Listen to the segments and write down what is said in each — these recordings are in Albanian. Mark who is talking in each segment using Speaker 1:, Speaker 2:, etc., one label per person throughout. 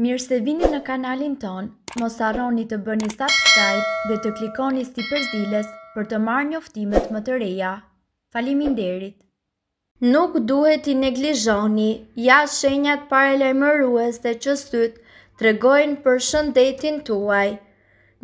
Speaker 1: Mirë se vini në kanalin ton, mos arroni të bëni subscribe dhe të klikoni sti përzilës për të marrë një më të reja. Falimin derit! Nuk duhet i neglizhoni, ja shenjat pare dhe që sytë të regojnë për shëndetin tuaj.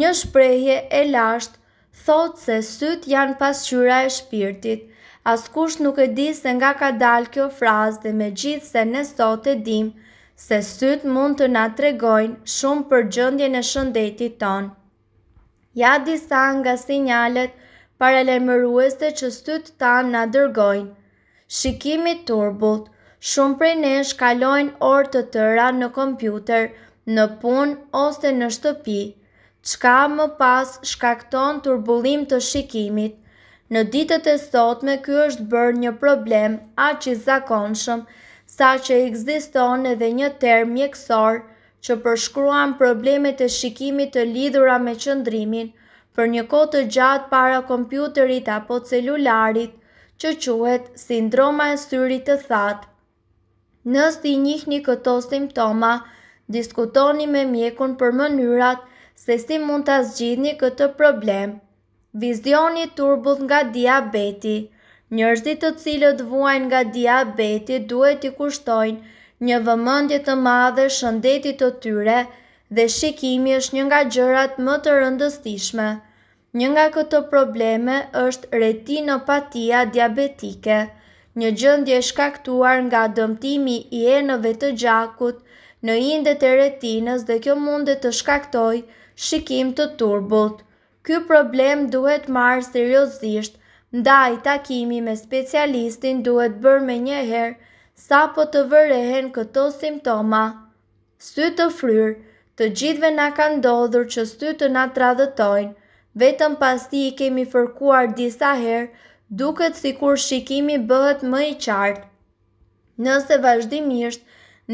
Speaker 1: Një shprejhje e lashtë, thotë se sytë janë pasqyra e shpirtit, askush nuk e di se nga ka dalë kjo frazë dhe me gjithë se në sot e dimë, se sëtë mund të na tregojnë shumë për gjëndje e shëndetit tonë. Ja disa nga sinjalet paralemëruese që sëtë tanë na dërgojnë. Shikimi turbut, shumë prej nesh kalojnë orë të tëra në kompjuter, në punë ose në shtëpi, qka më pas shkakton turbulim të shikimit. Në ditët e sotme kjo është bërë një problem aq i zakonshëm sa që egziston edhe një term mjekësor që përshkruan problemet e shikimit të lidhura me qëndrimin për një kohë të gjatë para kompjuterit apo celularit që quhet sindroma e syrit të thatë. Nëse i njihni këto simptoma, diskutoni me mjekun për mënyrat se si mund ta zgjidhni këtë problem. Vizioni turbull nga diabeti Njërësit të cilët vuajnë nga diabeti duhet i kushtojnë një vëmëndje të madhe shëndetit të tyre dhe shikimi është një nga gjërat më të rëndëstishme. Një nga këto probleme është retinopatia diabetike, një gjëndje shkaktuar nga dëmtimi i enëve të gjakut në indet e retinës dhe kjo mundet të shkaktoj shikim të turbullt. Ky problem duhet marrë seriosisht Ndaj takimi me specialistin duhet bërë me njëherë sa po të vërehen këto simptoma. Sy të fryrë, të gjithve na ka ndodhur që sy të na tradhëtojnë, vetëm pas ti i kemi fërkuar disa herë, duket si kur shikimi bëhet më i qartë. Nëse vazhdimisht,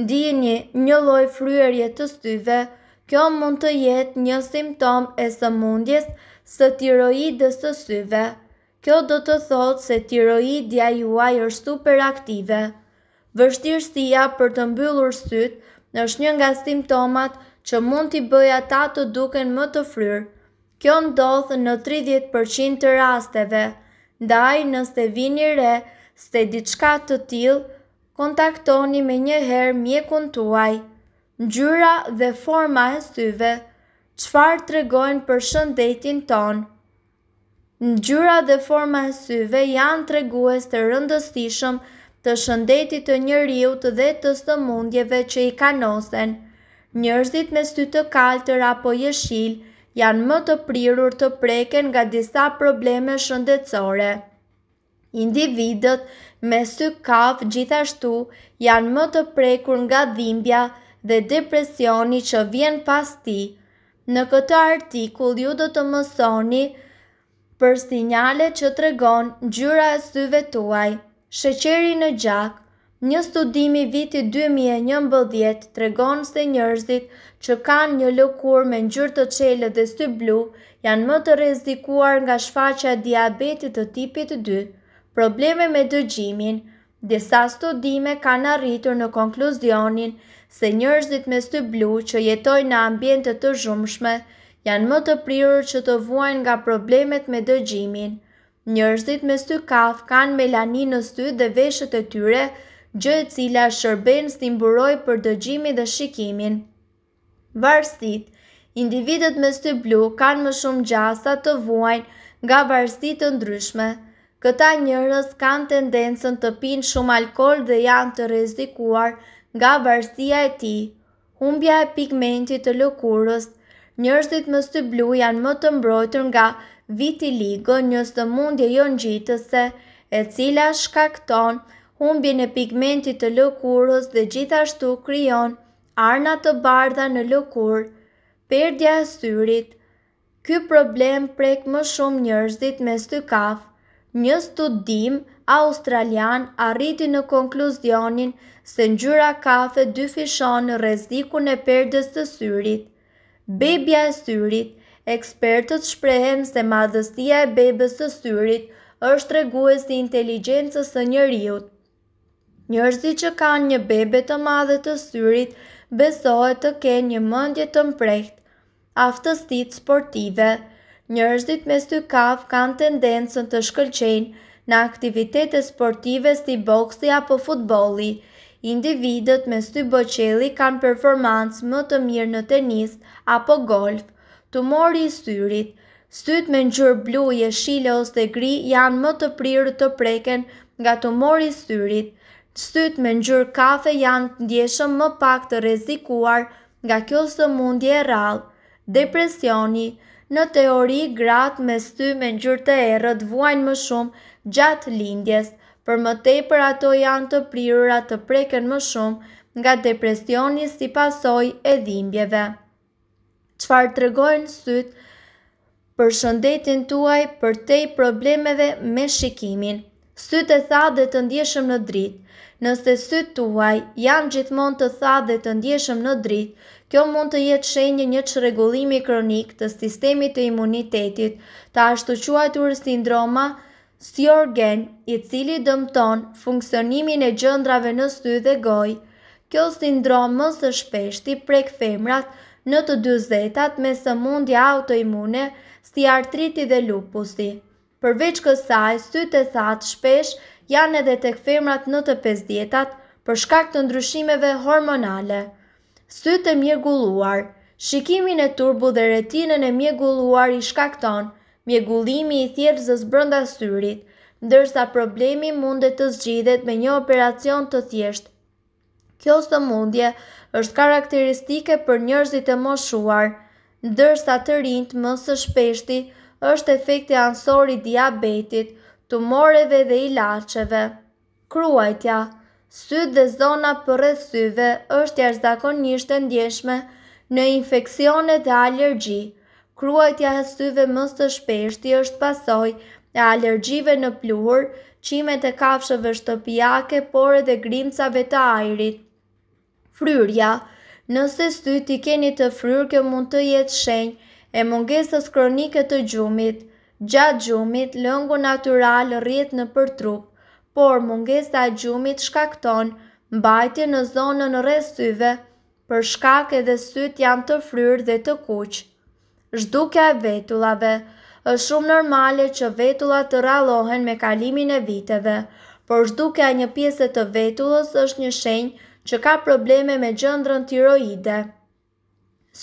Speaker 1: ndi një një loj fryerje të styve, kjo mund të jetë një simptom e së mundjes së tiroidës së syve. Kjo do të thotë se tiroidja juaj është super aktive. Vështirësia për të mbyllur syt është një nga simptomat që mund t'i bëj ata të duken më të fryrë. Kjo ndodh në 30% të rasteve. Ndaj nëse vini re, se diçka të tillë, kontaktoni më një herë mjekun tuaj. Ngjyra dhe forma e syve çfarë tregojnë për shëndetin tonë? gjyra dhe forma e syve janë tregues të rëndësishëm të shëndetit të njeriu dhe të sëmundjeve që i kanosen. Njerëzit me sy të kaltër apo jeshil janë më të prirur të preken nga disa probleme shëndetësore. Individët me sy kaf gjithashtu janë më të prekur nga dhimbja dhe depresioni që vjen pas ti. Në këtë artikull ju do të mësoni për sinjale që të regon gjyra e syve tuaj, sheqeri në gjak, Një studimi viti 2011 të regon se njërzit që kanë një lëkur me njërë të qele dhe sy blu janë më të rezikuar nga shfaqa diabetit të tipit 2, probleme me dëgjimin, disa studime kanë arritur në konkluzionin se njërzit me sy blu që jetoj në ambjente të zhumshme, janë më të prirur që të vuajnë nga problemet me dëgjimin. Njërësit me sty kaf kanë melanin në sty dhe veshët e tyre, gjë e cila shërben stimburoj për dëgjimin dhe shikimin. Varsit Individet me sty blu kanë më shumë gjasa të vuajnë nga varsit të ndryshme. Këta njërës kanë tendencën të pinë shumë alkohol dhe janë të rezikuar nga varsia e ti. Humbja e pigmentit të lëkurës njërësit më së blu janë më të mbrojtër nga vitiligo njës të mundje jo në gjitëse, e cila shkakton humbje në pigmentit të lëkurës dhe gjithashtu kryon arna të bardha në lëkurë, perdja e syrit. Ky problem prek më shumë njërësit me së kafë, Një studim australian arriti në konkluzionin se njëra kafe dyfishon në rezikun e perdës të syrit. Bebja e syrit, ekspertët shprehen se madhëstia e bebës të syrit është reguës të inteligencës të njëriut. Njërzi që kanë një bebe të madhët të syrit, besohet të ke një mëndje të mprejt. Aftëstit sportive, njërzit me sty kaf kanë tendencën të shkëlqenë në aktivitetet sportive si boksi apo futboli, Individët me sty boqeli kanë performancë më të mirë në tenis apo golf, të mori i styrit, Styt me ngjyrë blu, jeshile ose gri janë më të prirë të preken nga tumori i styrit. Styt me ngjyrë kafe janë ndjeshëm më pak të rrezikuar nga kjo sëmundje e rrallë. Depresioni Në teori, gratë me sty me ngjyrë të errët vuajnë më shumë gjatë lindjes për më tepër ato janë të prirura të preken më shumë nga depresioni si pasoj e dhimbjeve. Qfar të regojnë sytë për shëndetin tuaj për te problemeve me shikimin. Sytë e tha dhe të ndjeshëm në dritë. Nëse sytë tuaj janë gjithmonë të tha dhe të ndjeshëm në dritë, kjo mund të jetë shenjë një qëregullimi kronik të sistemi të imunitetit, të ashtu sindroma si organ i cili dëmton funksionimin e gjëndrave në sy dhe goj. Kjo sindrom më së shpeshti prek femrat në të dyzetat me së mundja autoimune si artriti dhe lupusi. Përveç kësaj, sy të thatë shpesh janë edhe të këfemrat në të pesdjetat për shkak të ndryshimeve hormonale. Sy të mjegulluar, shikimin e turbu dhe retinën e mjegulluar i shkakton, mjegullimi i thjerëzës brënda syrit, ndërsa problemi mundet të zgjidhet me një operacion të thjeshtë. Kjo së mundje është karakteristike për njërzit e moshuar, ndërsa të rinjt mësë shpeshti është efekti ansori diabetit, tumoreve dhe ilacheve. Kruajtja, sy dhe zona për syve është jashtëzakonisht e ndjeshme në infekcionet e allergjit, kruajtja e syve mës të shpeshti është pasoj e alergjive në pluhur, qimet e kafshëve shtëpijake, por edhe grimcave të ajrit. Fryrja Nëse sy t'i keni të fryrë, kjo mund të jetë shenjë e mungesës kronike të gjumit. Gjatë gjumit, lëngu natural rrit në për trup, por mungesa e gjumit shkakton mbajtje në zonën rrë syve, për shkak edhe syt janë të fryrë dhe të kuqë. Zhdukja e vetullave është shumë normale që vetullat të rallohen me kalimin e viteve, por zhdukja e një pjesë të vetullës është një shenjë që ka probleme me gjëndrën tiroide.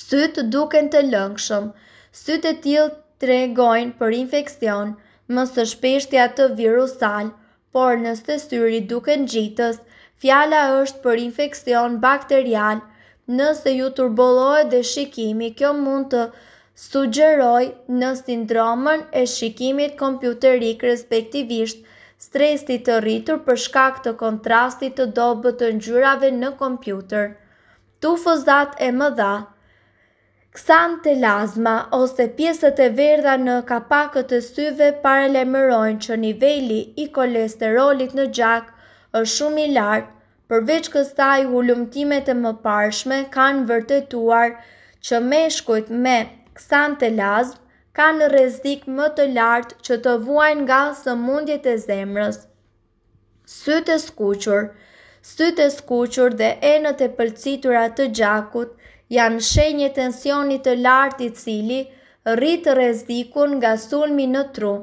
Speaker 1: Sytë duken të lëngshëm, sytë e tjilë të regojnë për infekcion, mësë shpeshtja të virusal, por nësë të syri duken gjitës, fjala është për infekcion bakterial, nëse ju turbolohet dhe shikimi, kjo mund të sugjeroj në sindromën e shikimit kompjuterik respektivisht stresit të rritur për shkak të kontrastit të dobët të ngjyrave në kompjuter. Tufozat e mëdha Ksantelazma ose pjesët e verdha në kapakët e syve parelemërojnë që niveli i kolesterolit në gjak është shumë i lartë, përveç kësaj ullumtimet e më parshme kanë vërtetuar që meshkujt me ksante lazm, kanë në rezik më të lartë që të vuajnë nga së e zemrës. Sytë e skuqur Sytë e skuqur dhe enët e pëlcitura të gjakut janë shenje tensionit të lartë i cili rritë rezikun nga sulmi në tru.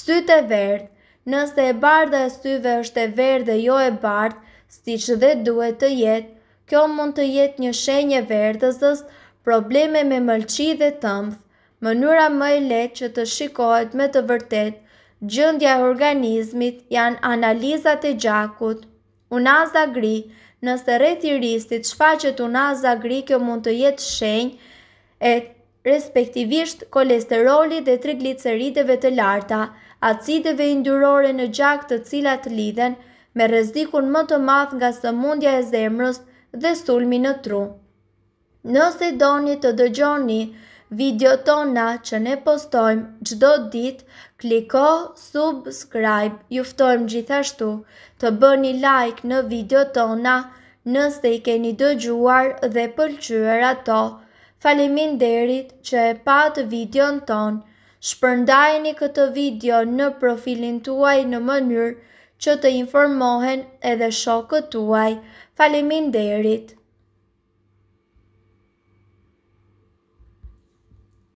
Speaker 1: Sytë e verdë Nëse e bardha e syve është e verdhë jo e bardhë, si që dhe duhet të jetë, kjo mund të jetë një shenje verdhësës, probleme me mëlqi dhe tëmpë, mënyra më e lehtë që të shikohet me të vërtet, gjëndja e organizmit janë analizat e gjakut, unaza gri, nëse rreti ristit që të unaza gri kjo mund të jetë shenjë e respektivisht kolesterolit dhe trigliceriteve të larta, acideve indyrore në gjak të cilat lidhen me rezikun më të math nga së mundja e zemrës dhe sulmi në tru. Nëse doni të dëgjoni video tona që ne postojmë gjdo dit, kliko subscribe, juftojmë gjithashtu të bëni like në video tona nëse i keni dëgjuar dhe pëlqyër ato. Falimin derit që e patë video në tonë, shpërndajeni këtë video në profilin tuaj në mënyrë që të informohen edhe shokët tuaj. Falimin derit.